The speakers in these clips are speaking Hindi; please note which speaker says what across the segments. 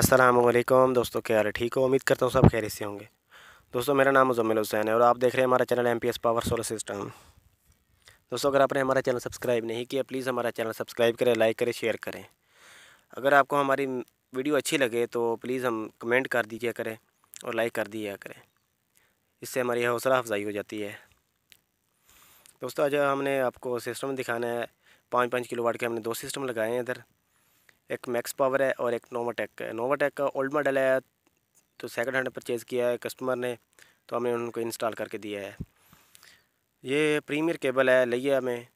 Speaker 1: असलम दोस्तों क्या हाल है ठीक हो उम्मीद करता हूँ सब खैर से होंगे दोस्तों मेरा नाम मुजम्मिल हुसैन है और आप देख रहे हैं हमारा channel M power solar system दोस्तों अगर आपने हमारा चैनल सब्सक्राइब नहीं किया प्लीज़ हमारा चैनल सब्सक्राइब करें लाइक करें शेयर करें अगर आपको हमारी वीडियो अच्छी लगे तो प्लीज़ हम कमेंट कर दीजिए करें और लाइक कर दिया करें इससे हमारी हौसला अफजाई हो जाती है दोस्तों आज हमने आपको सिस्टम दिखाना है पाँच पाँच किलो वाट के हमने दो सिस्टम लगाए हैं इधर एक मैक्स पावर है और एक नोवाटेक का है नोवाटेक का ओल्ड मॉडल है तो सेकंड हैंड परचेज़ किया है कस्टमर ने तो हमने उनको इंस्टॉल करके दिया है ये प्रीमियर केबल है लिया में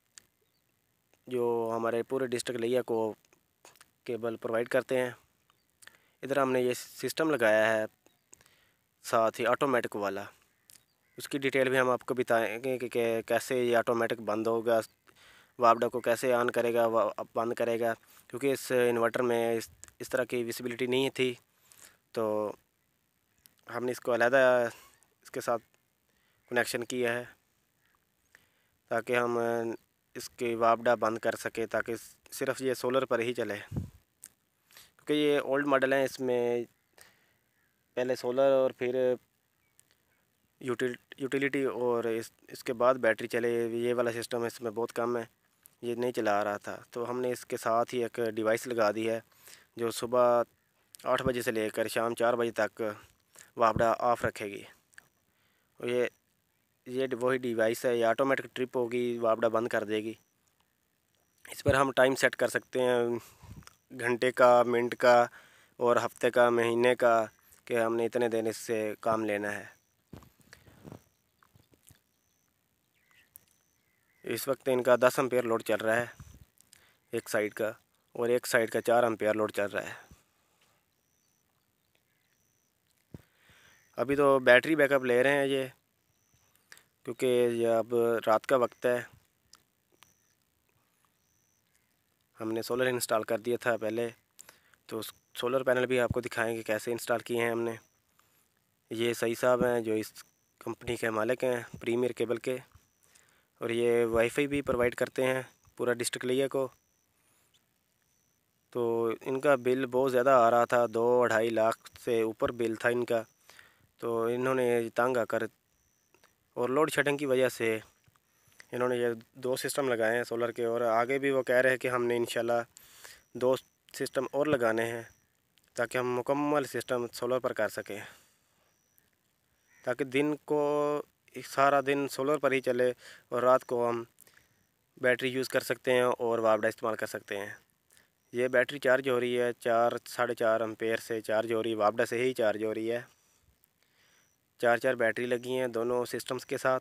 Speaker 1: जो हमारे पूरे डिस्ट्रिक्ट लिया को केबल प्रोवाइड करते हैं इधर हमने ये सिस्टम लगाया है साथ ही ऑटोमेटिक वाला उसकी डिटेल भी हम आपको बताएंगे कि, कि कैसे ये ऑटोमेटिक बंद होगा वापडा को कैसे ऑन करेगा बंद करेगा क्योंकि इस इन्वर्टर में इस इस तरह की विजिबिलिटी नहीं थी तो हमने इसको अलहदा इसके साथ कनेक्शन किया है ताकि हम इसके वापडा बंद कर सके ताकि सिर्फ ये सोलर पर ही चले क्योंकि ये ओल्ड मॉडल हैं इसमें पहले सोलर और फिर यूटिलिटी और इस इसके बाद बैटरी चले ये वाला सिस्टम है इसमें बहुत कम है ये नहीं चला रहा था तो हमने इसके साथ ही एक डिवाइस लगा दी है जो सुबह आठ बजे से लेकर शाम चार बजे तक वापडा ऑफ रखेगी ये ये वही डिवाइस है ये ऑटोमेटिक ट्रिप होगी वापडा बंद कर देगी इस पर हम टाइम सेट कर सकते हैं घंटे का मिनट का और हफ्ते का महीने का कि हमने इतने दिन इससे काम लेना है इस वक्त इनका दस एम्पेयर लोड चल रहा है एक साइड का और एक साइड का चार एम्पेयर लोड चल रहा है अभी तो बैटरी बैकअप ले रहे हैं ये क्योंकि अब रात का वक्त है हमने सोलर इंस्टॉल कर दिया था पहले तो सोलर पैनल भी आपको दिखाएंगे कैसे इंस्टॉल किए हैं हमने ये सही साहब हैं जो इस कंपनी के मालिक हैं प्रीमियर केबल के और ये वाईफाई भी प्रोवाइड करते हैं पूरा डिस्ट्रिक्ट लिया को तो इनका बिल बहुत ज़्यादा आ रहा था दो अढ़ाई लाख से ऊपर बिल था इनका तो इन्होंने तंग आकर और लोड शेडिंग की वजह से इन्होंने ये दो सिस्टम लगाए हैं सोलर के और आगे भी वो कह रहे हैं कि हमने इन दो सिस्टम और लगाने हैं ताकि हम मुकम्मल सिस्टम सोलर पर कर सकें ताकि दिन को सारा दिन सोलर पर ही चले और रात को हम बैटरी यूज़ कर सकते हैं और वापडा इस्तेमाल कर सकते हैं ये बैटरी चार्ज हो रही है चार साढ़े चार एम्पेयर से चार्ज हो रही है वापडा से ही चार्ज हो रही है चार चार बैटरी लगी हैं दोनों सिस्टम्स के साथ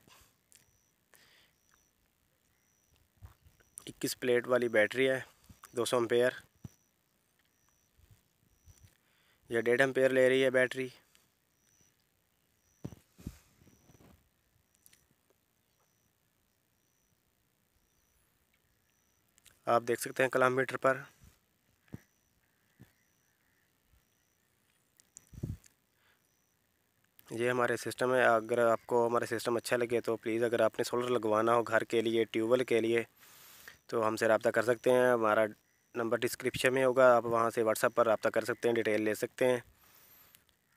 Speaker 1: इक्कीस प्लेट वाली बैटरी है दो सौ एम्पेयर यह डेढ़ एम्पेयर ले रही है बैटरी आप देख सकते हैं किलोमीटर पर ये हमारे सिस्टम है अगर आपको हमारा सिस्टम अच्छा लगे तो प्लीज़ अगर आपने सोलर लगवाना हो घर के लिए ट्यूबवेल के लिए तो हमसे रबता कर सकते हैं हमारा नंबर डिस्क्रिप्शन में होगा आप वहाँ से व्हाट्सअप पर रबता कर सकते हैं डिटेल ले सकते हैं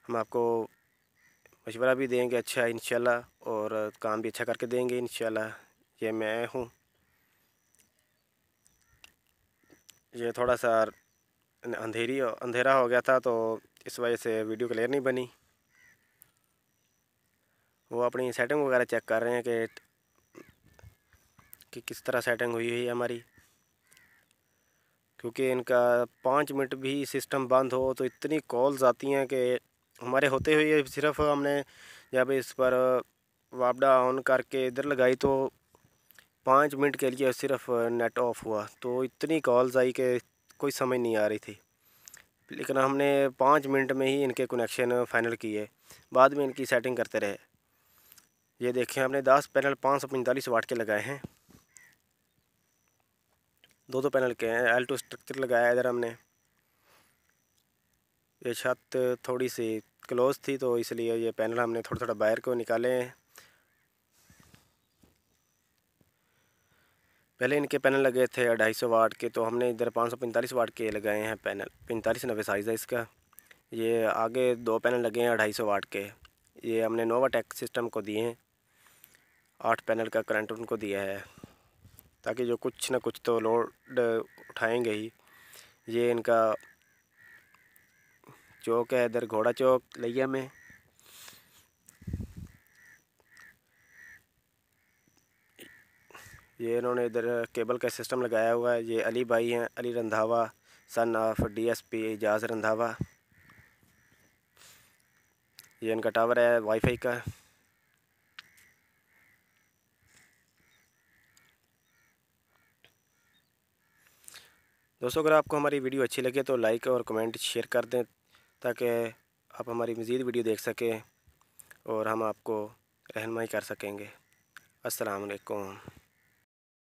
Speaker 1: हम आपको मशवरा भी देंगे अच्छा इन और काम भी अच्छा करके देंगे इन ये मैं हूँ ये थोड़ा सा अंधेरी अंधेरा हो गया था तो इस वजह से वीडियो क्लियर नहीं बनी वो अपनी सेटिंग वगैरह चेक कर रहे हैं कि कि किस तरह सेटिंग हुई है हमारी क्योंकि इनका पाँच मिनट भी सिस्टम बंद हो तो इतनी कॉल्स आती हैं कि हमारे होते हुए सिर्फ हमने जब इस पर वापडा ऑन करके इधर लगाई तो पाँच मिनट के लिए सिर्फ नेट ऑफ हुआ तो इतनी कॉल्स आई कि कोई समझ नहीं आ रही थी लेकिन हमने पाँच मिनट में ही इनके कनेक्शन फ़ाइनल किए बाद में इनकी सेटिंग करते रहे ये देखें हमने दस पैनल पाँच सौ पैंतालीस वाट के लगाए हैं दो दो पैनल के हैं एल टू स्ट्रक्चर लगाया इधर हमने ये छत थोड़ी सी क्लोज थी तो इसलिए ये पैनल हमने थोड़ा थोड़ा बाहर को निकाले हैं पहले इनके पैनल लगे थे अढ़ाई सौ वाट के तो हमने इधर पाँच सौ पैंतालीस वाट के लगाए हैं पैनल पैंतालीस नब्बे साइज़ है इसका ये आगे दो पैनल लगे हैं अढ़ाई सौ वाट के ये हमने नोवा टेक सिस्टम को दिए हैं आठ पैनल का करंट उनको दिया है ताकि जो कुछ ना कुछ तो लोड उठाएंगे ही ये इनका चौक है इधर घोड़ा चौक लिया में ये इन्होंने इधर केबल का सिस्टम लगाया हुआ है ये अली भाई हैं Ali Randhawa son of DSP Ejaz Randhawa ये इनका टावर है वाईफाई का दोस्तों अगर आपको हमारी वीडियो अच्छी लगे तो लाइक और कमेंट शेयर कर दें ताकि आप हमारी मज़ीद वीडियो देख सकें और हम आपको रहनमाई कर सकेंगे अस्सलाम वालेकुम